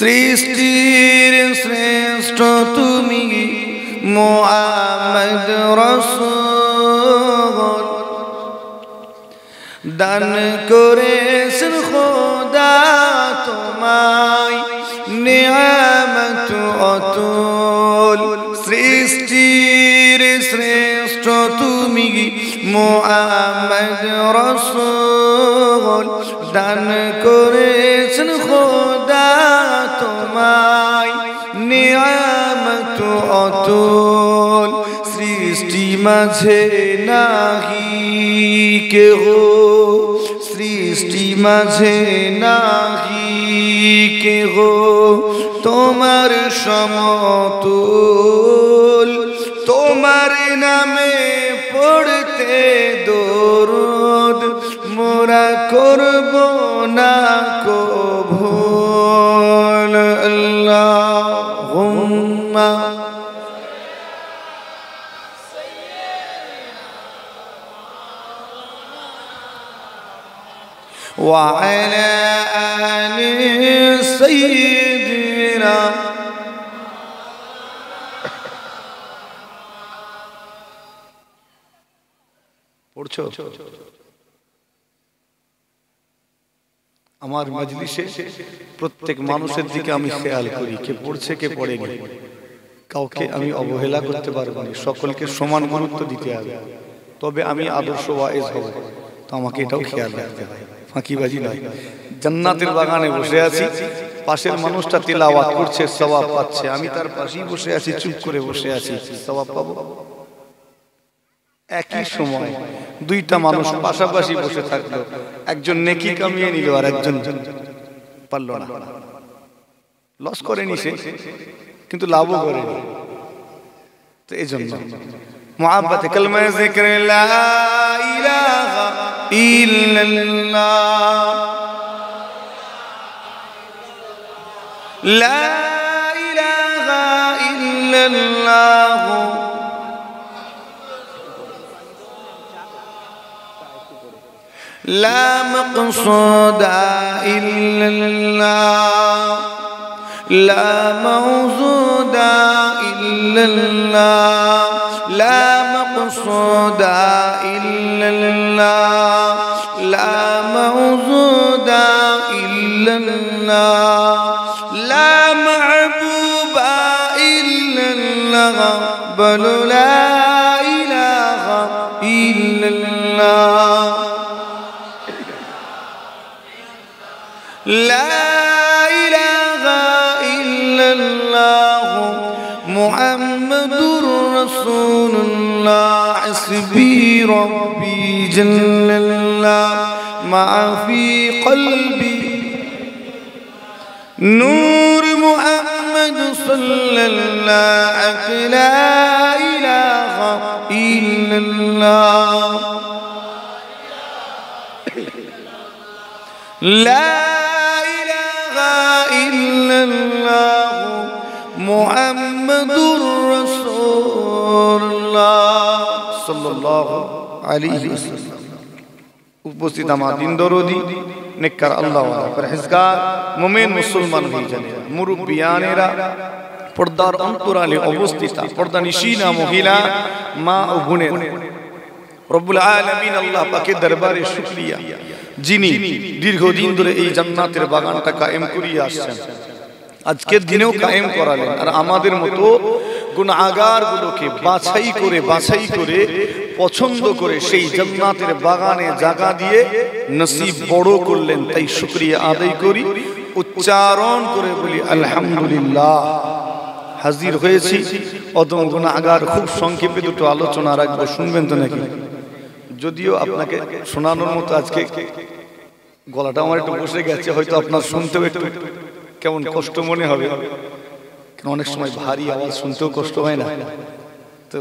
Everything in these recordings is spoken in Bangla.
সৃষ্টির শ্রেষ্ঠ তুমি মোহাম্মদ রসুল দান করেছেন খোদা তোমায় নিয়ামত অতুল সৃষ্টির শ্রেষ্ঠ তুমি মোহাম্মদ রসুল দান করে মাঝে নাহি কেহ সৃষ্টি মাঝে নাহি কেহ তোমার সমতুল তোমার নামে পড়তে দরদ মোরা করব না কর وعلى آل سيدنا আমার মজলিসে প্রত্যেক মানুষের দিকে আমি খেয়াল করি কে পড়ছে কে পড়েনি কাউকে আমি অবহেলা করতে পারবো না সকলকে সমান গুরুত্ব দিতে হবে তবে আমি আদর্শ ওয়াইজ হব তো আমাকে এটাও খেয়াল রাখতে হবে ফাঁকিবাজি নয় জান্নাতের বাগানে বসে আছি পাশের মানুষটা তেলাওয়াত করছে সবাব পাচ্ছে আমি তার পাশেই বসে আছি চুপ করে বসে আছি সবাব পাবো একই সময় দুইটা মানুষ পাশাপাশি বসে থাকলো একজন নেকি কামিয়ে নিল আর একজন পারল না লস করেনি সে কিন্তু লাভও করেনি তো এই জন্য মহাব্বাতে কালমায় জিক্রে লা ইলাহা إلا الله لا إله إلا الله لا مقصود إلا الله لا موجود إلا الله لا مقصود إلا الله لا إله إلا الله محمد رسول الله حسبي ربي جل الله ما في قلبي نور محمد صلى الله عليه لا إله إلا الله لا মোহাম্মদুর রাসূলুল্লাহ সাল্লাল্লাহু আলাইহি ওয়াসাল্লাম উপস্থিত আমার দিন দরদি নেককার আল্লাহ পরহেজগার মুমিন মুসলমান হয়ে যান মুরব্বিয়ানেরা পর্দার অন্তরালে অবস্থিত পর্দা নিশিনা মহিলা মা ও বোনেরা রব্বুল আলামিন আল্লাহ পাকের দরবারে শুকরিয়া যিনি দীর্ঘদিন ধরে এই জান্নাতের বাগানটা কায়েম করিয়া আসছেন আজকের দিনেও কায়েম করালেন আর আমাদের মতো গুলোকে বাছাই করে বাছাই করে পছন্দ করে সেই জন্নাতের বাগানে জাগা দিয়ে নসিব বড় করলেন তাই শুক্রিয়া আদায় করি উচ্চারণ করে বলি আলহামদুলিল্লাহ হাজির হয়েছি অদম গুণাগার খুব সংক্ষেপে দুটো আলোচনা রাখবো শুনবেন তো নাকি যদিও আপনাকে শোনানোর মতো আজকে গলাটা আমার একটু বসে গেছে হয়তো আপনার শুনতেও একটু কেমন কষ্ট মনে হবে অনেক সময় ভারী আওয়াজ শুনতেও কষ্ট হয় না তো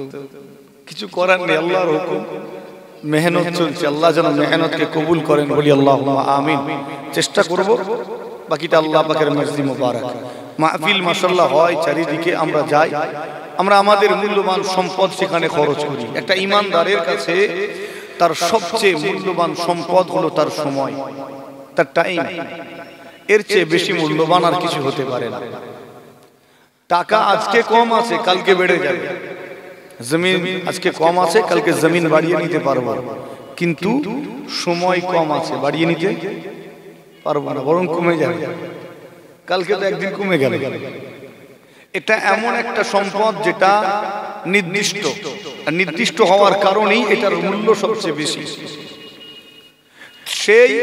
কিছু করার নেই আল্লাহর হুকুম মেহনত চলছে আল্লাহ যেন মেহনতকে কবুল করেন বলি আল্লাহ আমি চেষ্টা করব বাকিটা আল্লাহ পাকের মসজিদ মোবারক মাহফিল মাশাআল্লাহ হয় চারিদিকে আমরা যাই আমরা আমাদের মূল্যবান সম্পদ সেখানে খরচ করি একটা ইমানদারের কাছে তার সবচেয়ে মূল্যবান সম্পদ হলো তার সময় তার টাইম এর চেয়ে বেশি মূল্যবান আর কিছু হতে পারে না টাকা আজকে কম আছে কালকে বেড়ে যাবে জমিন আজকে কম আছে কালকে জমিন বাড়িয়ে নিতে পারবো কিন্তু সময় কম আছে বাড়িয়ে নিতে পারবো না বরং কমে যাবে কালকে তো একদিন কমে গেল এটা এমন একটা সম্পদ যেটা নির্দিষ্ট নির্দিষ্ট হওয়ার কারণেই এটার মূল্য সবচেয়ে বেশি সেই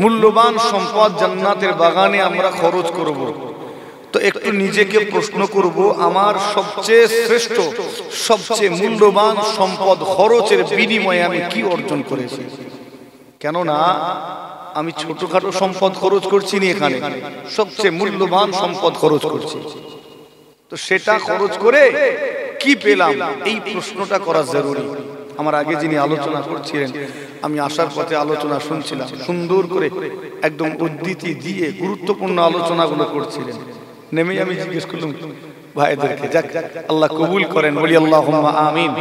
মূল্যবান সম্পদ জান্নাতের বাগানে আমরা খরচ করব। তো একটু নিজেকে প্রশ্ন করব আমার সবচেয়ে শ্রেষ্ঠ সবচেয়ে মূল্যবান সম্পদ খরচের বিনিময়ে আমি কি অর্জন করেছি কেননা আমি ছোটখাটো সম্পদ খরচ করছি না এখানে সবচেয়ে মূল্যবান সম্পদ খরচ করছি তো সেটা খরচ করে কি পেলাম এই প্রশ্নটা করা জরুরি আমার আগে যিনি আলোচনা করছিলেন আমি আসার পথে আলোচনা শুনছিলাম সুন্দর করে একদম উদ্ধৃতি দিয়ে গুরুত্বপূর্ণ আলোচনাগুলো করছিলেন নেমে আমি জিজ্ঞেস করলাম ভাইদেরকে যাক আল্লাহ কবুল করেন বলি আল্লাহ আমিন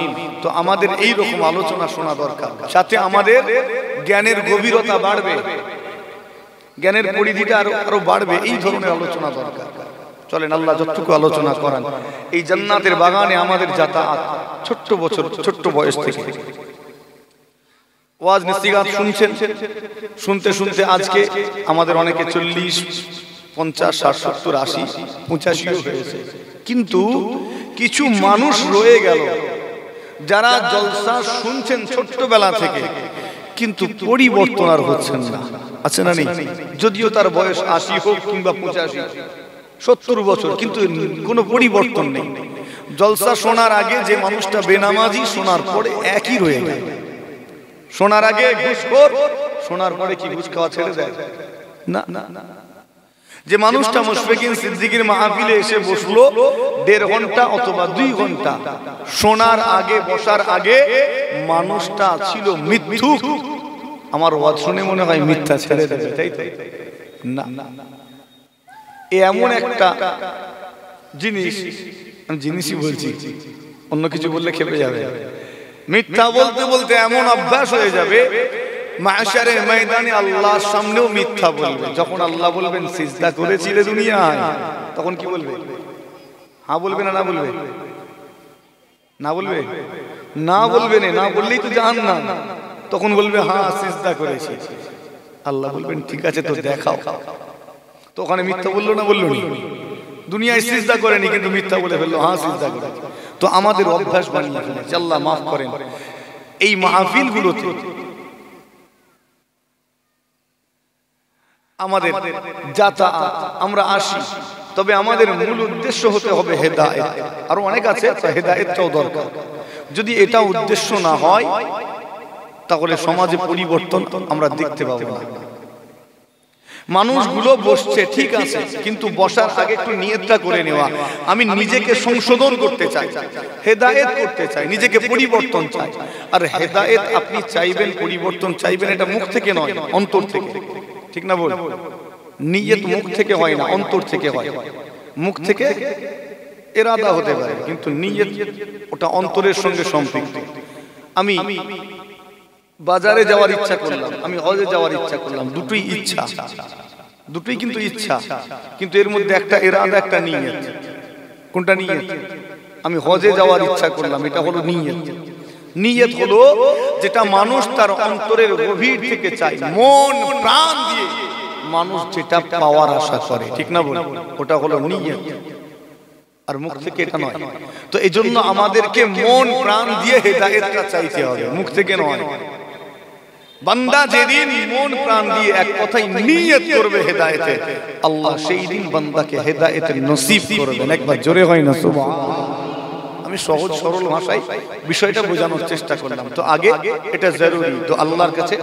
তো আমাদের এই রকম আলোচনা শোনা দরকার সাথে আমাদের জ্ঞানের গভীরতা বাড়বে জ্ঞানের পরিধিটা আরো আরো বাড়বে এই ধরনের আলোচনা দরকার চলেন আল্লাহ যতটুকু আলোচনা করেন এই জান্নাতের বাগানে আমাদের যাতায়াত ছোট্ট বছর ছোট্ট বয়স থেকে ওয়াজ নিস্তিগাত শুনছেন শুনতে শুনতে আজকে আমাদের অনেকে চল্লিশ পঞ্চাশ ষাট সত্তর আশি পঁচাশিও হয়েছে কিন্তু কিছু মানুষ রয়ে গেল যারা জলসা শুনছেন ছোট্টবেলা থেকে কিন্তু পরিবর্তন আর হচ্ছেন না আছে না নেই যদিও তার বয়স আশি হোক কিংবা পঁচাশি সত্তর বছর কিন্তু কোনো পরিবর্তন নেই জলসা শোনার আগে যে মানুষটা বেনামাজি শোনার পরে একই রয়ে যায় শোনার আগে শোনার পরে কি ঘুষ খাওয়া ছেড়ে দেয় না না না যে মানুষটা মুশফিকিন সিদ্দিকির মাহফিলে এসে বসলো দেড় ঘন্টা অথবা দুই ঘন্টা শোনার আগে বসার আগে মানুষটা ছিল মিথ্যুক আমার ওয়াজ শুনে মনে হয় মিথ্যা ছেড়ে দেবে তাই না না না এমন একটা জিনিস আমি জিনিসই বলছি অন্য কিছু বললে খেপে যাবে মিথ্যা বলতে বলতে এমন অভ্যাস হয়ে যাবে আল্লাহর সামনেও মিথ্যা যখন আল্লাহ বলবেন তখন বলবে হ্যাঁ বলবে না না বলবে না বলবে না বলবে না বললেই জান না তখন বলবে হ্যাঁ, হ্যাঁ করেছি আল্লাহ বলবেন ঠিক আছে তো দেখাও তো ওখানে মিথ্যা বললো না বললো দুনিয়ায় সিজদা করেনি কিন্তু মিথ্যা বলে ফেললো হ্যাঁ সিজদা হ্যাঁ, করে তো আমাদের অভ্যাস বানিয়ে ফেলেছে আল্লাহ মাফ করেন এই মাহফিল গুলো আমাদের যাতা আমরা আসি তবে আমাদের মূল উদ্দেশ্য হতে হবে হেদায়েত আর অনেক আছে হেদায়েতটাও দরকার যদি এটা উদ্দেশ্য না হয় তাহলে সমাজে পরিবর্তন আমরা দেখতে পাবো না মানুষগুলো বসছে ঠিক আছে কিন্তু বসার আগে একটু নিয়তটা করে নেওয়া আমি নিজেকে সংশোধন করতে চাই হেদায়েত করতে চাই নিজেকে পরিবর্তন চাই আর হেদায়েত আপনি চাইবেন পরিবর্তন চাইবেন এটা মুখ থেকে নয় অন্তর থেকে ঠিক না বল নিয়ত মুখ থেকে হয় না অন্তর থেকে হয় মুখ থেকে এরাদা হতে পারে কিন্তু নিয়ত ওটা অন্তরের সঙ্গে সম্পৃক্ত আমি বাজারে যাওয়ার ইচ্ছা করলাম আমি হজে যাওয়ার ইচ্ছা করলাম দুটোই ইচ্ছা দুটোই কিন্তু ইচ্ছা কিন্তু এর মধ্যে একটা এর এরাদা একটা নিয়ে কোনটা নিয়ে আমি হজে যাওয়ার ইচ্ছা করলাম এটা হলো নিয়ে নিয়ত হলো যেটা মানুষ তার অন্তরের গভীর থেকে চায় মন প্রাণ দিয়ে মানুষ যেটা পাওয়ার আশা করে ঠিক না বল ওটা হলো নিয়ত আর মুখ থেকে এটা নয় তো এই জন্য আমাদেরকে মন প্রাণ দিয়ে হেদায়েতটা চাইতে হবে মুখ থেকে নয় বান্দা যেদিন মন প্রাণ দিয়ে এক কথাই নিয়ত করবে হেদায়েতে আল্লাহ সেই দিন বান্দাকে হেদায়েতের নসিব করবেন একবার জোরে হয় না সুবহানাল্লাহ আমি সহজ সরল ভাষায় বিষয়টা বোঝানোর চেষ্টা করলাম তো আগে এটা জরুরি তো আল্লাহর কাছে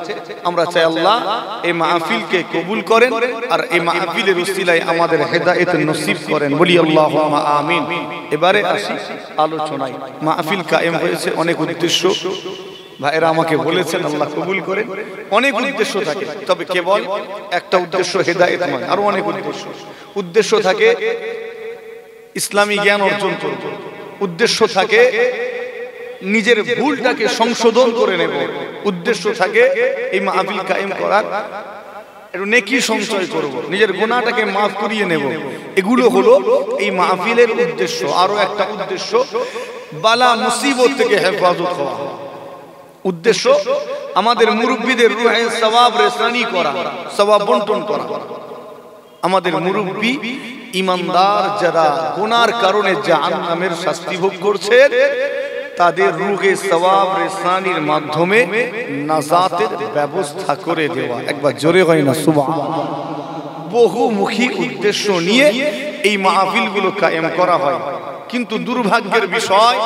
আমরা চাই আল্লাহ এই মাহফিলকে কবুল করেন আর এই মাহফিলের উসিলায় আমাদের হেদায়েত নসিব করেন বলি আল্লাহ আমিন এবারে আসি আলোচনায় মাহফিল কায়েম হয়েছে অনেক উদ্দেশ্য ভাইরা আমাকে বলেছেন আল্লাহ কবুল করেন অনেক উদ্দেশ্য থাকে তবে কেবল একটা উদ্দেশ্য হেদায়ত নয় আরো অনেক উদ্দেশ্য উদ্দেশ্য থাকে ইসলামী জ্ঞান অর্জন করব উদ্দেশ্য থাকে নিজের ভুলটাকে সংশোধন করে নেব উদ্দেশ্য থাকে এই মাহফিল কায়েম করার একটু নেকি সঞ্চয় করব নিজের গোনাটাকে মাফ করিয়ে নেব এগুলো হলো এই মাহফিলের উদ্দেশ্য আরো একটা উদ্দেশ্য বালা মুসিবত থেকে হেফাজত হওয়া উদ্দেশ্য আমাদের মুরব্বীদের রুহে সবাব রেসানি করা সবাব বন্টন করা আমাদের মুরব্বী ইমানদার যারা গোনার কারণে জাহান্নামের শাস্তি ভোগ করছে তাদের রুহে সবাব রেসানির মাধ্যমে নাজাতের ব্যবস্থা করে দেওয়া একবার জোরে হয় না সুবাহ বহুমুখী উদ্দেশ্য নিয়ে এই মাহফিলগুলো কায়েম করা হয় কিন্তু দুর্ভাগ্যের বিষয়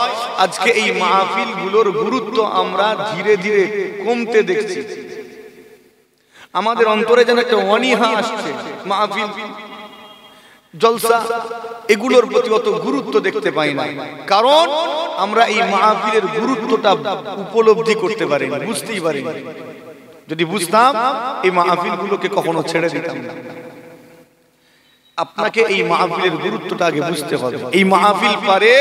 আজকে এই মাহফিলগুলোর গুরুত্ব আমরা ধীরে ধীরে কমতে দেখছি আমাদের অন্তরে যেন একটা অনীহা আসছে মাহফিল জলসা এগুলোর প্রতি অত গুরুত্ব দেখতে পাই না কারণ আমরা এই মাহফিলের গুরুত্বটা উপলব্ধি করতে পারি বুঝতেই পারি যদি বুঝতাম এই মাহফিলগুলোকে কখনো ছেড়ে দিতাম না আপনাকে এই মাহফিলের গুরুত্বটা আগে বুঝতে হবে এই মাহফিল পারে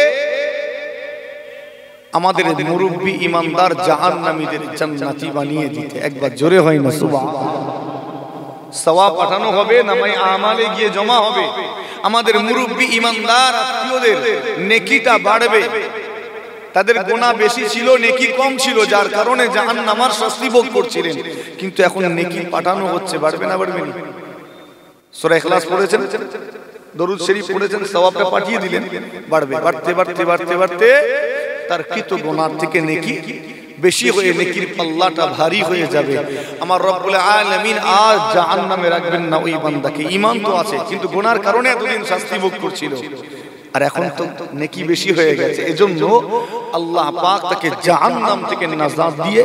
আমাদের মুরব্বী ইমানদার জাহান নামীদের জান্নাতি বানিয়ে দিতে একবার জোরে হয় না সুবাহ সওয়াব পাঠানো হবে না নামাই আমালে গিয়ে জমা হবে আমাদের মুরব্বী ইমানদার আত্মীয়দের নেকিটা বাড়বে তাদের গোনা বেশি ছিল নেকি কম ছিল যার কারণে জাহান নামার শাস্তি ভোগ করছিলেন কিন্তু এখন নেকি পাঠানো হচ্ছে বাড়বে না বাড়বে না সোরা এখলাস পড়েছেন দরুদ শরীফ পড়েছেন সবাবটা পাঠিয়ে দিলেন বাড়বে বাড়তে বাড়তে বাড়তে বাড়তে তার কৃত গোনার থেকে নেকি বেশি হয়ে নেকির পাল্লাটা ভারী হয়ে যাবে আমার রব্বুল আলামিন আর জাহান নামে রাখবেন না ওই বান্দাকে ইমান তো আছে কিন্তু গোনার কারণে এতদিন শাস্তি ভোগ করছিল আর এখন তো নেকি বেশি হয়ে গেছে এজন্য আল্লাহ পাক তাকে জাহান্নাম থেকে নাজাত দিয়ে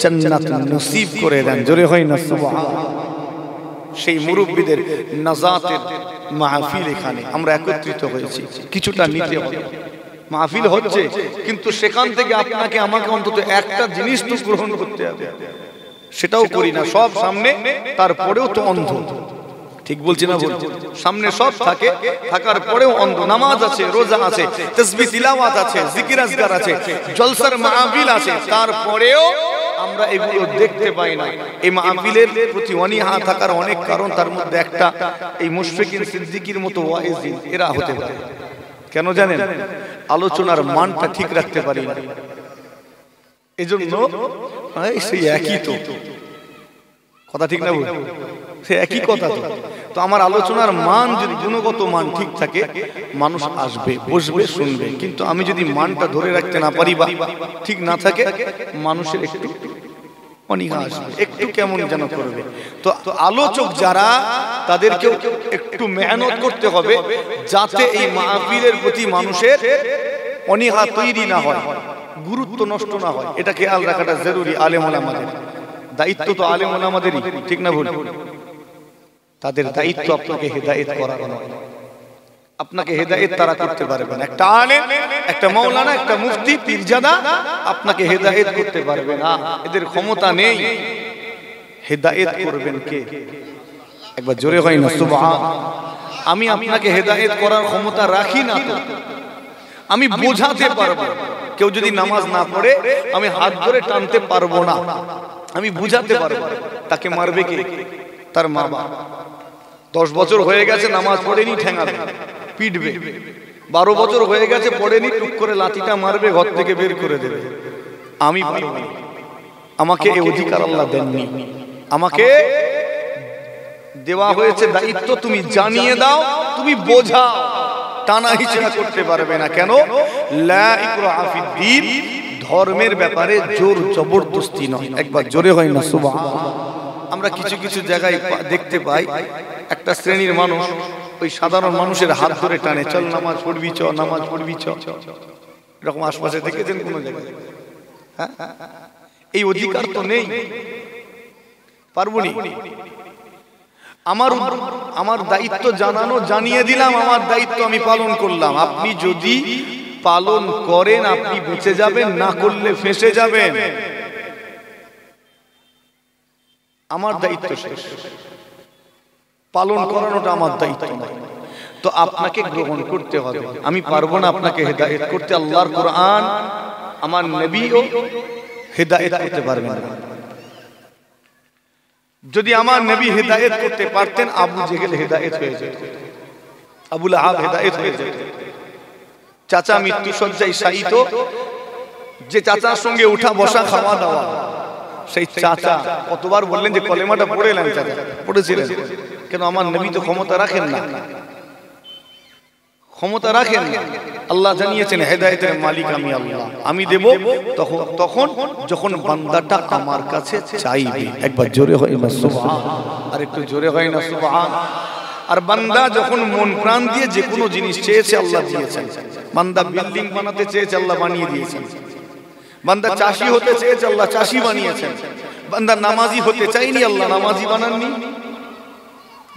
জান্নাত নসিব করে দেন জোরে হয় না সুবহানাল্লাহ সেই মুরব্বীদের নাজাতের মাহফিল এখানে আমরা একত্রিত হয়েছি কিছুটা নিতে হবে মাহফিল হচ্ছে কিন্তু সেখান থেকে আপনাকে আমাকে অন্তত একটা জিনিস তো গ্রহণ করতে হবে সেটাও করি না সব সামনে তারপরেও তো অন্ধ ঠিক বলছি না বলছি সামনে সব থাকে থাকার পরেও অন্ধ নামাজ আছে রোজা আছে তসবি তিলাওয়াত আছে জিকির আজকার আছে জলসার মাহফিল আছে তারপরেও আমরা এগুলো দেখতে পাই না এই মাহফিলের প্রতি অনীহা থাকার অনেক কারণ তার মধ্যে একটা এই মুশফিকিন সিদ্দিকির মতো ওয়াইজিন এরা হতে পারে কেন জানেন আলোচনার মানটা ঠিক রাখতে পারি না এজন্য সেই একই তো কথা ঠিক না বলুন সে একই কথা তো আমার আলোচনার মান যদি গুণগত মান ঠিক থাকে মানুষ আসবে বসবে শুনবে কিন্তু আমি যদি মানটা ধরে রাখতে না পারি বা ঠিক না থাকে মানুষের একটু অনীহা আসবে একটু কেমন যেন করবে তো আলোচক যারা তাদেরকে একটু মেহনত করতে হবে যাতে এই মাহফিলের প্রতি মানুষের অনীহা তৈরি না হয় গুরুত্ব নষ্ট না হয় এটা খেয়াল রাখাটা জরুরি আলেম আমাদের দায়িত্ব তো আলেম আমাদেরই ঠিক না ভুল তাদের দায়িত্ব আপনাকে হেদায়েত করানো আপনাকে হেদায়েত তারা করতে পারবেন একটা আলেম একটা মৌলানা একটা মুফতি পীরজাদা আপনাকে হেদায়েত করতে পারবে না এদের ক্ষমতা নেই হেদায়েত করবেন কে একবার জোরে হয় না সুবহান আমি আপনাকে হেদায়েত করার ক্ষমতা রাখি না তো আমি বোঝাতে পারবো কেউ যদি নামাজ না পড়ে আমি হাত ধরে টানতে পারবো না আমি বুঝাতে পারবো তাকে মারবে কে তার মা বাবা দশ বছর হয়ে গেছে নামাজ পড়েনি ঠেঙাবে পিটবে বারো বছর হয়ে গেছে পড়েনি টুক করে লাঠিটা মারবে ঘর থেকে বের করে দেবে আমি আমাকে এ অধিকার আল্লাহ দেননি আমাকে দেওয়া হয়েছে দায়িত্ব তুমি জানিয়ে দাও তুমি বোঝা টানা হিচড়া করতে পারবে না কেন ধর্মের ব্যাপারে জোর জবরদস্তি নয় একবার জোরে হয় না সুবাহ আমরা কিছু কিছু জায়গায় দেখতে পাই একটা শ্রেণীর মানুষ ওই সাধারণ মানুষের হাত ধরে টানে চল নামাজ পড়বি চ নামাজ পড়বি চ এরকম আশপাশে দেখেছেন কোনো জায়গায় হ্যাঁ এই অধিকার তো নেই পারবনি আমার আমার দায়িত্ব জানানো জানিয়ে দিলাম আমার দায়িত্ব আমি পালন করলাম আপনি যদি পালন করেন আপনি বেঁচে যাবেন না করলে ফেসে যাবেন আমার দায়িত্ব শেষ পালন করানোটা আমার দায়িত্ব নাই তো আপনাকে গ্রহণ করতে হবে আমি পারবো না আপনাকে হেদায়েত করতে আল্লাহর কোরআন আমার নবীও হেদায়ত করতে পারবে না যদি আমার নবী হেদায়েত করতে পারতেন আবু জেহেল হেদায়েত হয়ে যেত আবুল আহাব হেদায়েত হয়ে যেত চাচা মৃত্যু সজ্জায় শায়িত যে চাচার সঙ্গে উঠা বসা খাওয়া দাওয়া সেই চাচা কতবার বললেন যে কলেমাটা পড়ে এলেন চাচা পড়েছিলেন কেন আমার নবী তো ক্ষমতা রাখেন না ক্ষমতা রাখেন আল্লাহ জানিয়েছেন হেদায়তের মালিক আমি আল্লাহ আমি দেব তখন তখন যখন বান্দাটা আমার কাছে চাইবে একবার জোরে হয় না সুবহান আর একটু জোরে হয় না সুবহান আর বান্দা যখন মন প্রাণ দিয়ে যে কোনো জিনিস চেয়েছে আল্লাহ দিয়েছেন বান্দা বিল্ডিং বানাতে চেয়েছে আল্লাহ বানিয়ে দিয়েছেন বান্দা চাষি হতে চেয়েছে আল্লাহ চাষি বানিয়েছেন বান্দা নামাজি হতে চাইনি আল্লাহ নামাজি বানাননি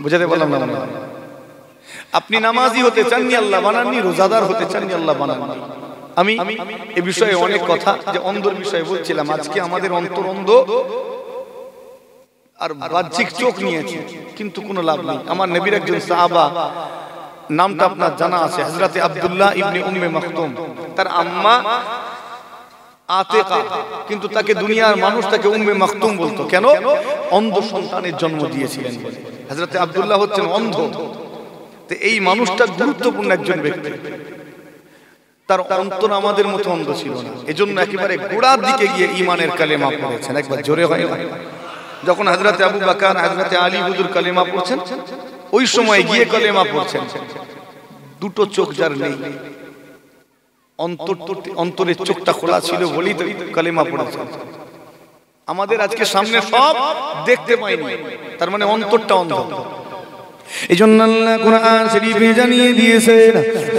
বুঝাতে বললাম না আপনি নামাজি হতে চাননি আল্লাহ বানাননি রোজাদার হতে চাননি আল্লাহ বানাননি আমি এ বিষয়ে অনেক কথা যে অন্ধর বিষয়ে বলছিলাম আজকে আমাদের অন্তর অন্ধ আর বাহ্যিক চোখ নিয়েছে কিন্তু কোনো লাভ নেই আমার নবীর একজন সাহাবা নামটা আপনার জানা আছে হজরতে আবদুল্লাহ ইবনে উম্মে মাকতুম তার আম্মা আতেকা কিন্তু তাকে দুনিয়ার মানুষ তাকে উম্মে মাকতুম বলতো কেন অন্ধ সন্তানের জন্ম দিয়েছিলেন হাজরাতে আবদুল্লাহ হচ্ছেন অন্ধ তো এই মানুষটা গুরুত্বপূর্ণ একজন ব্যক্তি তার অন্তর আমাদের মতো অন্ধ ছিল না জন্য একেবারে গোড়ার দিকে গিয়ে ইমানের কালেমা পড়েছেন একবার জোরে হয় না যখন হাজরাতে আবু বাকার হাজরাতে আলী হুজুর কালেমা পড়ছেন ওই সময় গিয়ে কালেমা পড়ছেন দুটো চোখ যার নেই অন্তরের চোখটা খোলা ছিল বলেই তো কালিমা পড়েছে আমাদের আজকে সামনে সব দেখতে পাইনি তার মানে অন্তরটা অন্ধ এই জন্য আল্লাহ কোরআন শরীফে জানিয়ে দিয়েছেন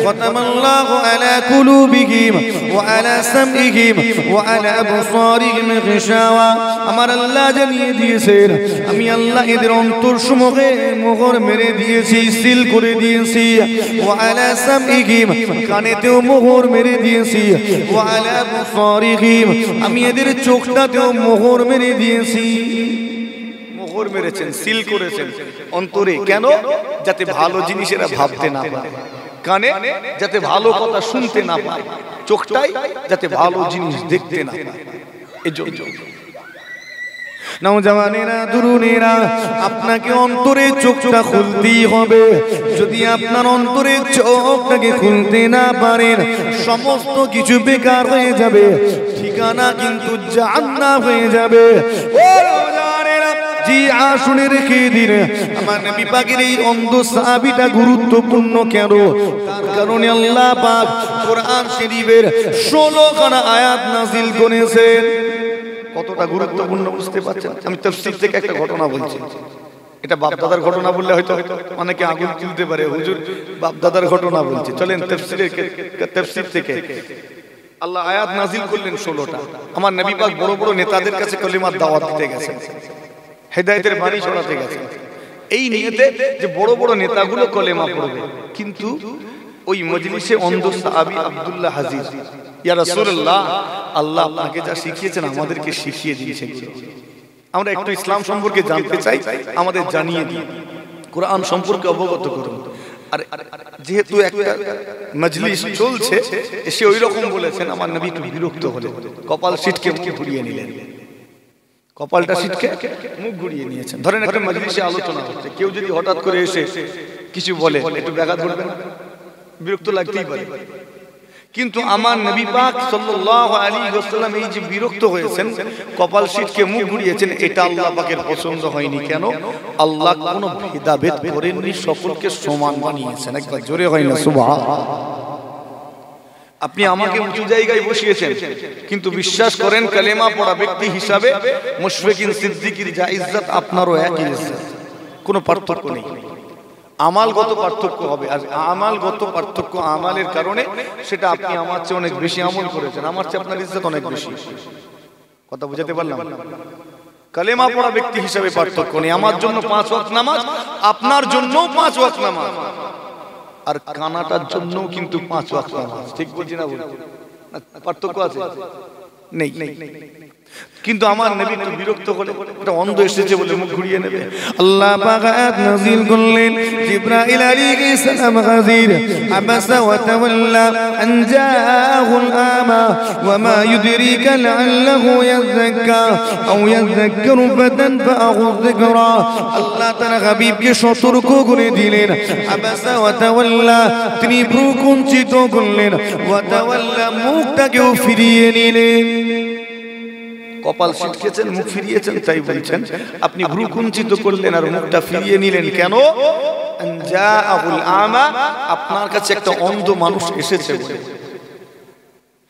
খতামাল্লাহু আলা কুলুবিহিম ওয়া আলা সামইহিম ওয়া আলা আবসারিহিম গিশাওয়া আমার আল্লাহ জানিয়ে দিয়েছেন আমি আল্লাহ এদের অন্তরসমূহে মোহর মেরে দিয়েছি সিল করে দিয়েছি ওয়া আলা সামইহিম কানেতেও মোহর মেরে দিয়েছি ওয়া আলা আবসারিহিম আমি এদের চোখটাতেও মোহর মেরে দিয়েছি মোহর মেরেছেন সিল করেছেন অন্তরে কেন যাতে ভালো এরা ভাবতে না পারে কানে যাতে ভালো কথা শুনতে না পায় চোখটাই যাতে ভালো জিনিস দেখতে না পায় নওজওয়ানেরা তরুণেরা আপনাকে অন্তরে চোখটা খুলতেই হবে যদি আপনার অন্তরে চোখটাকে খুলতে না পারেন সমস্ত কিছু বেকার হয়ে যাবে ঠিকানা কিন্তু জান্নাত হয়ে যাবে ও আসনে রেখে দিন আমার নবী এই অন্ধ সাহাবিটা গুরুত্বপূর্ণ কেন কারণে আল্লাহ পাক কোরআন শরীফের ষোলো ষোলোখানা আয়াত নাজিল করেছেন কতটা গুরুত্বপূর্ণ বুঝতে পারছেন আমি তফসির থেকে একটা ঘটনা বলছি এটা বাপদাদার ঘটনা বললে হয়তো হয়তো অনেকে আগুন তুলতে পারে হুজুর বাপদাদার ঘটনা বলছে চলেন তফসিলের তফসির থেকে আল্লাহ আয়াত নাজিল করলেন ষোলোটা আমার নবী পাক বড় বড় নেতাদের কাছে কলিমার দাওয়াত দিতে গেছে হেদায়তের বাণী শোনাতে গেছে এই নিয়েতে যে বড় বড় নেতাগুলো কলেমা পড়বে কিন্তু ওই মজলিসে অন্ধ সাহাবি আব্দুল্লাহ হাজির ইয়া রাসূলুল্লাহ আল্লাহ আপনাকে যা শিখিয়েছেন আমাদেরকে শিখিয়ে দিয়েছেন আমরা একটু ইসলাম সম্পর্কে জানতে চাই আমাদের জানিয়ে দিন কোরআন সম্পর্কে অবগত করুন আর যেহেতু একটা মজলিস চলছে সে ওই রকম বলেছেন আমার নবী একটু বিরক্ত হলেন কপাল সিটকে মুখে ঘুরিয়ে নিলেন কপালটা সিটকে মুখ ঘুরিয়ে নিয়েছেন ধরেন একটা মজলিসে আলোচনা হচ্ছে কেউ যদি হঠাৎ করে এসে কিছু বলে একটু ব্যাঘাত করবে বিরক্ত লাগতেই পারে কিন্তু আমার নবী পাক সাল্লাল্লাহু আলাইহি ওয়াসাল্লাম এই যে বিরক্ত হয়েছেন কপাল সিটকে মুখ ঘুরিয়েছেন এটা আল্লাহ পাকের পছন্দ হয়নি কেন আল্লাহ কোনো ভেদাভেদ করেননি সকলকে সমান বানিয়েছেন একবার জোরে হয় না সুবহানাল্লাহ আপনি আমাকে উঁচু জায়গায় বসিয়েছেন কিন্তু বিশ্বাস করেন কালেমা পড়া ব্যক্তি হিসাবে মুশফিকিন সিদ্দিকির যা ইজ্জত আপনারও একই ইজ্জত কোনো পার্থক্য নেই আমালগত পার্থক্য হবে আর আমালগত পার্থক্য আমালের কারণে সেটা আপনি আমার চেয়ে অনেক বেশি আমল করেছেন আমার চেয়ে আপনার ইজ্জত অনেক বেশি কথা বুঝাতে পারলাম কালেমা পড়া ব্যক্তি হিসাবে পার্থক্য নেই আমার জন্য পাঁচ ওয়াক্ত নামাজ আপনার জন্যও পাঁচ ওয়াক্ত নামাজ আর কানাটার জন্য কিন্তু পাঁচ ঠিক বলছি না পার্থক্য আছে নেই নেই কিন্তু আমার নবী একটু বিরক্ত হলে একটা অন্ধ এসেছে বলে মুখ ঘুরিয়ে নেবে আল্লাহ পাক আয়াত নাযিল করলেন জিবরাইল আলাইহিস সালাম হাজির আবাসা ওয়া তাওয়াল্লা আন জাআহুল আমা ওয়া মা ইউদরিকা লাআল্লাহু ইয়াযাক্কা আও ইয়াযাক্কারু ফাতানফাহু যিকরা আল্লাহ তাআলা হাবিবকে সতর্ক করে দিলেন আবাসা ওয়া তাওয়াল্লা তিনি ভূকুঞ্চিত করলেন ওয়া তাওয়াল্লা মুখটাকেও ফিরিয়ে নিলেন কপাল সিটকেছেন মুখ ফিরিয়েছেন তাই বলছেন আপনি ভ্রুকুঞ্চিত করলেন আর মুখটা ফিরিয়ে নিলেন কেন আপনার কাছে একটা অন্ধ মানুষ এসেছে বলে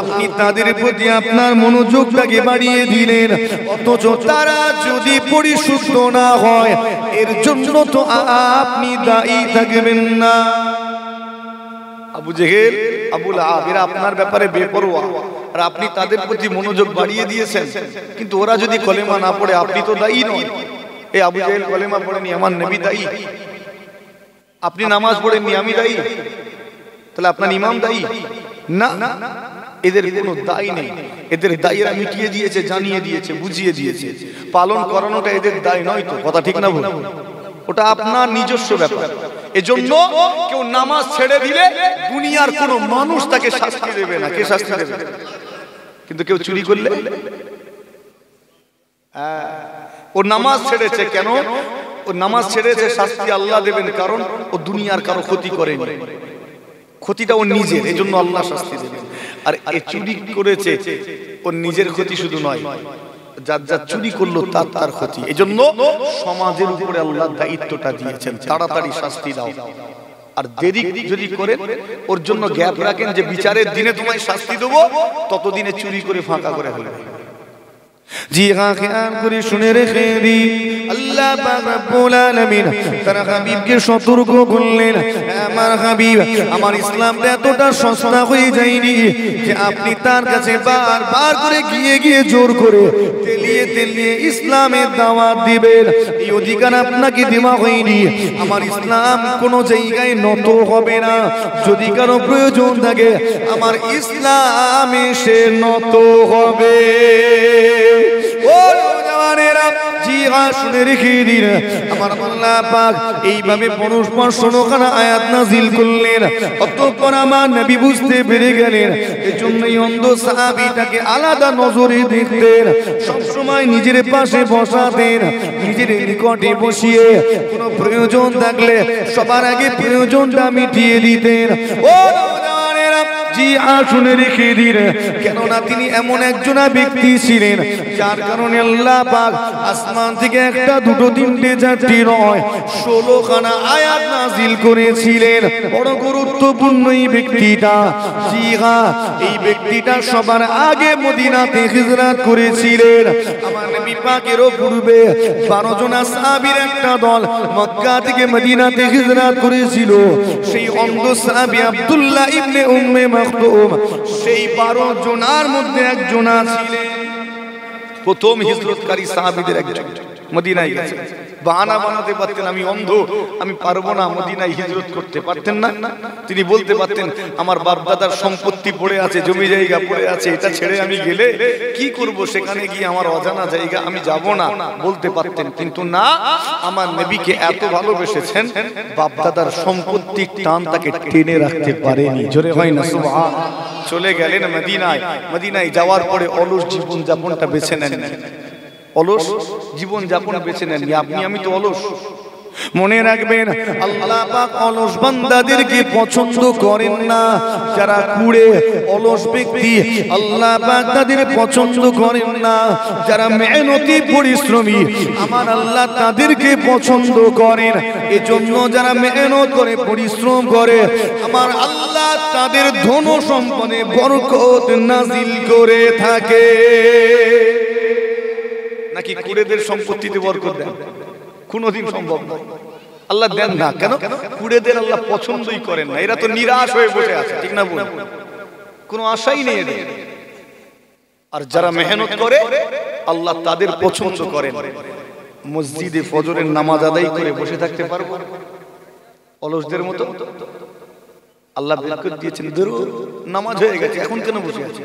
আপনি তাদের প্রতি আপনার মনোযোগটাকে বাড়িয়ে দিলেন অথচ তারা যদি পরিশুদ্ধ না হয় এর জন্য তো আপনি দায়ী থাকবেন না আবু জেহেল আবুল আবিরা আপনার ব্যাপারে বেপরোয়া আর আপনি তাদের প্রতি মনোযোগ বাড়িয়ে দিয়েছেন কিন্তু ওরা যদি কলেমা না পড়ে আপনি তো দায়ী নন এই আবু জাহেল কলেমা পড়েনি আমার নবী দায়ী আপনি নামাজ পড়েননি আমি দায়ী তাহলে আপনার ইমাম দায়ী না এদের কোনো দায় নেই এদের দায়েরা মিটিয়ে দিয়েছে জানিয়ে দিয়েছে বুঝিয়ে দিয়েছে পালন করানোটা এদের দায় নয় তো কথা ঠিক না ভুল ওটা আপনার নিজস্ব ব্যাপার এজন্য কেউ নামাজ ছেড়ে দিলে দুনিয়ার কোনো মানুষ তাকে শাস্তি দেবে না কে শাস্তি দেবে কিন্তু কেউ চুরি করলে ও নামাজ ছেড়েছে কেন ও নামাজ ছেড়েছে শাস্তি আল্লাহ দেবেন কারণ ও দুনিয়ার কারো ক্ষতি করেনি ক্ষতিটা ও নিজের এজন্য আল্লাহ শাস্তি দেবেন আর এ চুরি করেছে ওর নিজের ক্ষতি শুধু নয় যার যা চুরি করলো তার তার ক্ষতি এজন্য সমাজের উপরে আল্লাহ দায়িত্বটা দিয়েছেন তাড়াতাড়ি শাস্তি দাও আর দেরি যদি করেন ওর জন্য গ্যাপ রাখেন যে বিচারের দিনে তোমায় শাস্তি দেবো ততদিনে চুরি করে ফাঁকা করে ফেলবে জি হ্যাঁ খেয়াল করে শুনে রেখে দি আল্লাহ পাক রব্বুল আলামিন হাবিবকে সতর্ক করলেন আমার হাবিব আমার ইসলামটা এতটা সস্তা হয়ে যায়নি যে আপনি তার কাছে বারবার করে গিয়ে গিয়ে জোর করে তেলিয়ে তেলিয়ে ইসলামের দাওয়াত দিবেন এই অধিকার আপনাকে দেওয়া হয়নি আমার ইসলাম কোনো জায়গায় নত হবে না যদি কারো প্রয়োজন থাকে আমার ইসলাম এসে নত হবে ও জওয়ানেরা বুঝতে পেরে গেলেন এজন্যই অন্ধ আলাদা নজরে সবসময় নিজের পাশে বসাতেন নিজের নিকটে বসিয়ে কোনো প্রয়োজন থাকলে সবার আগে প্রয়োজনটা মিটিয়ে দিতেন ও জি আসনে রেখে দিলেন কেননা তিনি এমন একজনা ব্যক্তি ছিলেন যার কারণে আল্লাহ পাক আসমান থেকে একটা দুটো তিনটে চারটি নয় ষোলোখানা আয়াত নাজিল করেছিলেন বড় গুরুত্বপূর্ণ এই ব্যক্তিটা জিহা এই ব্যক্তিটা সবার আগে মদিনাতে হিজরাত করেছিলেন আমার বিপাকেরও পূর্বে বারো জনা সাহাবীর একটা দল মক্কা থেকে মদিনাতে হিজরাত করেছিল সেই অন্ধ সাহাবী আব্দুল্লাহ ইবনে উম্মে মাসুম সেই বারো জোনার মধ্যে এক জোনা ছিলেন প্রথম হিজরতকারী সাহাবিদের একজন মদিনায় গেছে বাহানা বানাতে পারতেন আমি অন্ধ আমি পারবো না মদিনায় হিজরত করতে পারতেন না তিনি বলতে পারতেন আমার বাপদাদার সম্পত্তি পড়ে আছে জমি জায়গা পড়ে আছে এটা ছেড়ে আমি গেলে কি করব সেখানে গিয়ে আমার অজানা জায়গা আমি যাব না বলতে পারতেন কিন্তু না আমার নেবিকে এত ভালোবেসেছেন বাপদাদার সম্পত্তি টান তাকে টেনে রাখতে পারেনি জোরে হয় না চলে গেলেন মদিনায় মদিনায় যাওয়ার পরে অলস জীবন যাপনটা বেছে নেন অলস জীবন যাপন বেছে নেন আপনি আমি তো অলস মনে রাখবেন আল্লাহ পাক অলস বান্দাদেরকে পছন্দ করেন না যারা কুড়ে অলস ব্যক্তি আল্লাহ পাক তাদের পছন্দ করেন না যারা মেহনতি পরিশ্রমী আমার আল্লাহ তাদেরকে পছন্দ করেন এজন্য যারা মেহনত করে পরিশ্রম করে আমার আল্লাহ তাদের ধন সম্পদে বরকত নাজিল করে থাকে নাকি কুড়েদের সম্পত্তিতে বরকত দেন কোনদিন সম্ভব নয় আল্লাহ দেন না কেন কুড়েদের আল্লাহ পছন্দই করেন না এরা তো নিরাশ হয়ে বসে আছে ঠিক না বলুন কোনো আশাই নেই এদের আর যারা মেহনত করে আল্লাহ তাদের পছন্দ করেন মসজিদে ফজরের নামাজ আদায় করে বসে থাকতে পারবো অলসদের মতো আল্লাহ বিলাকত দিয়েছেন ধরু নামাজ হয়ে গেছে এখন কেন বসে আছে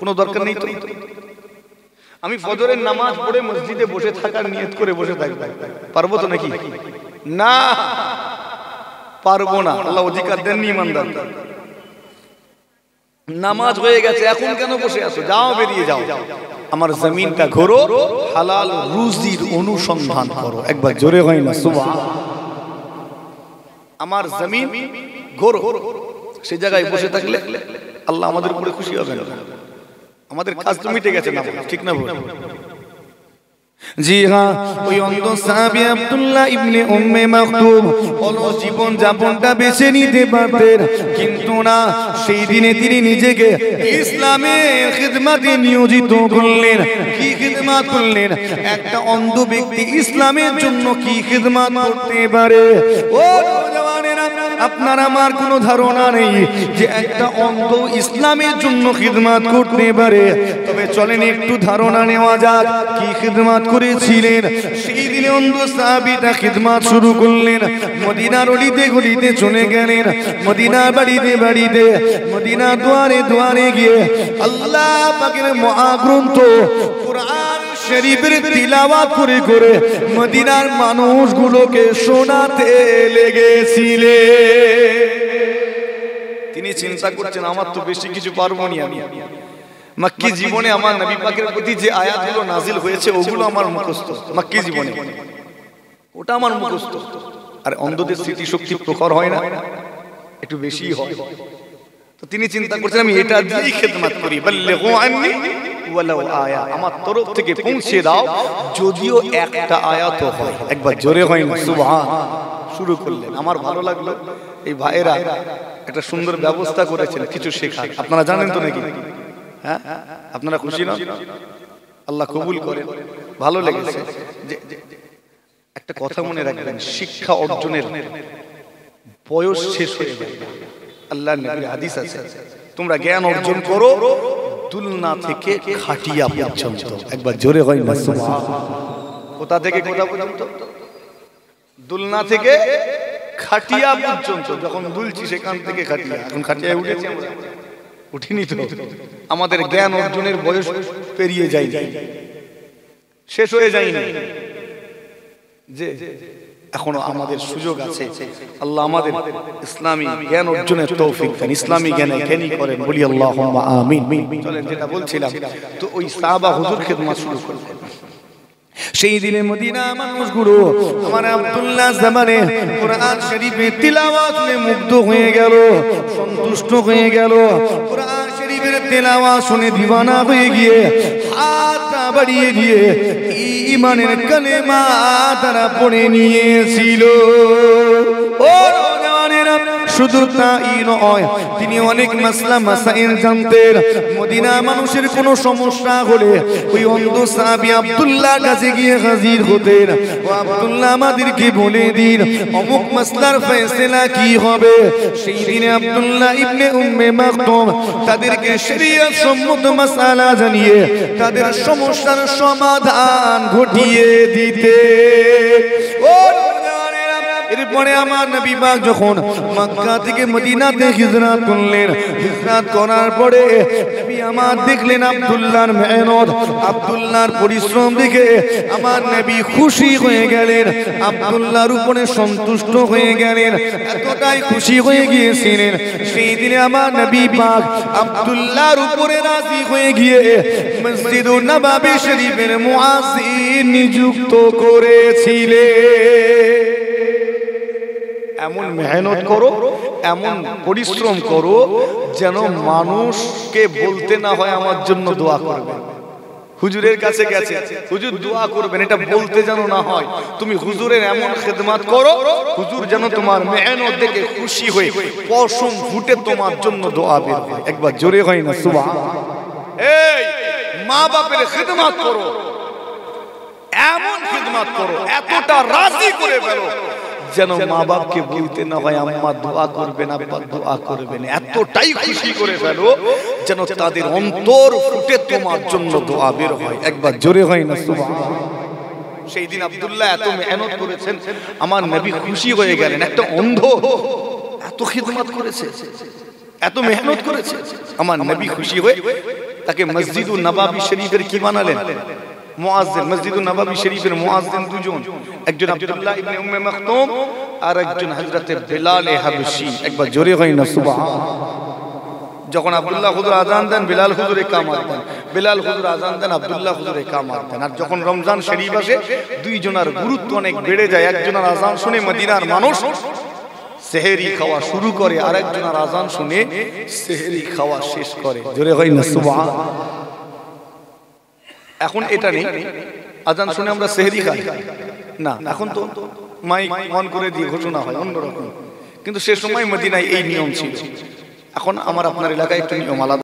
কোনো দরকার নেই তো আমি ফজরের নামাজ পড়ে মসজিদে বসে থাকার নিয়ত করে বসে থাকি পারবো তো নাকি না পারবো না আল্লাহ অধিকার দেননি ইমানদার নামাজ হয়ে গেছে এখন কেন বসে আছো যাও বেরিয়ে যাও আমার জমিনটা ঘোরো হালাল রুজির অনুসন্ধান করো একবার জোরে হয় না সুবহান আমার জমিন ঘোরো সে জায়গায় বসে থাকলে আল্লাহ আমাদের উপরে খুশি হবেন আমাদের কাজ তো মিটে গেছে না ঠিক না বল জি হ্যাঁ ওই অন্ধ সাহাবি আব্দুল্লাহ ইবনে উম্মে মাকতুম জীবন যাপনটা বেছে নিতে পারতেন কিন্তু না সেই দিনে তিনি নিজেকে ইসলামের খিদমাতে নিয়োজিত করলেন কি খিদমাত করলেন একটা অন্ধ ব্যক্তি ইসলামের জন্য কি খিদমাত করতে পারে ও আপনার আমার কোনো ধারণা নেই যে একটা অন্ধ ইসলামের জন্য খিদমাত করতে পারে তবে চলেন একটু ধারণা নেওয়া যাক কি খিদমাত করেছিলেন সেই অন্ধ সাহাবিটা খিদমাত শুরু করলেন মদিনার অলিতে গলিতে চলে গেলেন মদিনার বাড়িতে বাড়িতে মদিনা দুয়ারে দুয়ারে গিয়ে আল্লাহ মহাগ্রন্থ কোরআন শরীফের তিলাওয়াত করে করে মদিনার মানুষগুলোকে শোনাতে লেগেছিলে তিনি চিন্তা করছেন আমার তো বেশি কিছু পারবো নি আমি মাক্কি জীবনে আমার নবী পাকের প্রতি যে আয়াতগুলো নাজিল হয়েছে ওগুলো আমার মুখস্থ মাক্কি জীবনে ওটা আমার মুখস্থ আর অন্ধদের স্মৃতিশক্তি প্রখর হয় না একটু বেশি হয় তো তিনি চিন্তা করছেন আমি এটা দিয়েই খেদমাত করি বললে হো আননি ওয়ালাউ আয়া আমার তরফ থেকে পৌঁছে দাও যদিও একটা আয়াত হয় একবার জোরে হয় সুবহান শুরু করলেন আমার ভালো লাগলো এই ভাইয়েরা একটা সুন্দর ব্যবস্থা করেছেন কিছু শেখা আপনারা জানেন তো নাকি হ্যাঁ আপনারা খুশি না আল্লাহ কবুল করে ভালো লেগেছে যে একটা কথা মনে রাখবেন শিক্ষা অর্জনের বয়স শেষ হয়ে যায় আল্লাহ নবীর হাদিস আছে তোমরা জ্ঞান অর্জন করো দুলনা থেকে খাটিয়া পর্যন্ত একবার জোরে হয় না কোথা থেকে কোথা পর্যন্ত দুলনা থেকে খাটিয়া পর্যন্ত যখন দুলছি সেখান থেকে খাটিয়া এখন খাটিয়া উঠেছি আমরা উঠিনি তো আমাদের জ্ঞান অর্জনের বয়স পেরিয়ে যায় শেষ হয়ে যায় যায়নি যে এখনো আমাদের সুযোগ আছে আল্লাহ আমাদের ইসলামী জ্ঞান অর্জনের তৌফিক দেন ইসলামী জ্ঞানে জ্ঞানী করেন বলি আল্লাহ আমিন চলেন যেটা বলছিলাম তো ওই সাহাবা হুজুর খেদমত শুরু করলেন সেই দিনে মদিনা মানুষ গুরু আমার আব্দুল্লাহ জামানে কোরআন শরীফের তিলাওয়াত শুনে মুগ্ধ হয়ে গেল সন্তুষ্ট হয়ে গেল কোরআন শরীফের তিলাওয়াত শুনে দিবানা হয়ে গিয়ে হাত বাড়িয়ে দিয়ে ইমানের কালেমা তারা পড়ে নিয়েছিল ও শুধু তাই নয় তিনি অনেক মাসলা মাসাইল জানতেন মদিনা মানুষের কোনো সমস্যা হলে ওই অন্ধ সাহাবি আব্দুল্লাহ কাছে গিয়ে হাজির হতেন ও আব্দুল্লাহ আমাদেরকে বলে দিন অমুক মাসলার ফেসলা কি হবে সেই দিনে আব্দুল্লাহ ইবনে উম্মে মাকতুম তাদেরকে শরীয়ত সম্মত মাসালা জানিয়ে তাদের সমস্যার সমাধান ঘটিয়ে দিতে ও এরপরে আমার নবী পাক যখন মক্কা থেকে মদিনাতে হিজরত করলেন হিজরত করার পরে নবী আমার দেখলেন আব্দুল্লাহর মেহনত আব্দুল্লাহর পরিশ্রম দেখে আমার নবী খুশি হয়ে গেলেন আব্দুল্লাহর উপরে সন্তুষ্ট হয়ে গেলেন এতটাই খুশি হয়ে গিয়েছিলেন সেই দিনে আমার নবী পাক আব্দুল্লাহর উপরে রাজি হয়ে গিয়ে মসজিদ নবাবি শরীফের মুআসিন নিযুক্ত করেছিলেন এমন মেহনত করো এমন পরিশ্রম করো যেন মানুষকে বলতে না হয় আমার জন্য দোয়া করবে হুজুরের কাছে গেছে হুজুর দোয়া করবেন এটা বলতে যেন না হয় তুমি হুজুরের এমন খেদমাত করো হুজুর যেন তোমার মেহনত দেখে খুশি হয়ে পশম ফুটে তোমার জন্য দোয়া বের একবার জোরে হয় না সুবাহ এই মা বাপের খেদমাত করো এমন খেদমাত করো এতটা রাজি করে ফেলো যেন মা বাপকে বলতে না হয় আম্মা দোয়া করবে না আব্বা দোয়া করবে না এতটাই খুশি করে ফেল যেন তাদের অন্তর ফুটে তোমার জন্য দোয়া বের হয় একবার জোরে হয় না সুবহানাল্লাহ সেই দিন আব্দুল্লাহ এত মেহনত করেছেন আমার নবী খুশি হয়ে গেলেন একটা অন্ধ এত খিদমত করেছে এত মেহনত করেছে আমার নবী খুশি হয়ে তাকে মসজিদ ও নবাবি শরীফের কি বানালেন মুয়াজ্জিন মসজিদুন নববী শরীফের মুয়াজ্জিন দুজন একজন আব্দুল্লাহ ইবনে উম্মে মাখতুম আর একজন হযরতে বিলাল হাবশী একবার জোরে হয় না সুবহান যখন আব্দুল্লাহ হুজুর আজান দেন বিলাল হুজুর একামাত দেন বিলাল হুজুর আজান দেন আব্দুল্লাহ হুজুর একামাত দেন আর যখন রমজান শরীফ আসে দুইজনার গুরুত্ব অনেক বেড়ে যায় একজনের আজান শুনে মদিনার মানুষ সেহেরি খাওয়া শুরু করে আর একজনের আজান শুনে সেহেরি খাওয়া শেষ করে জোরে হয় না সুবহান এখন এটা নেই আজান শুনে আমরা সেহেরি খাই না এখন তো মাইক অন করে দিয়ে ঘোষণা হয় অন্যরকম কিন্তু সে সময় মদিনায় এই নিয়ম ছিল এখন আমার আপনার এলাকায় একটু নিয়ম আলাদা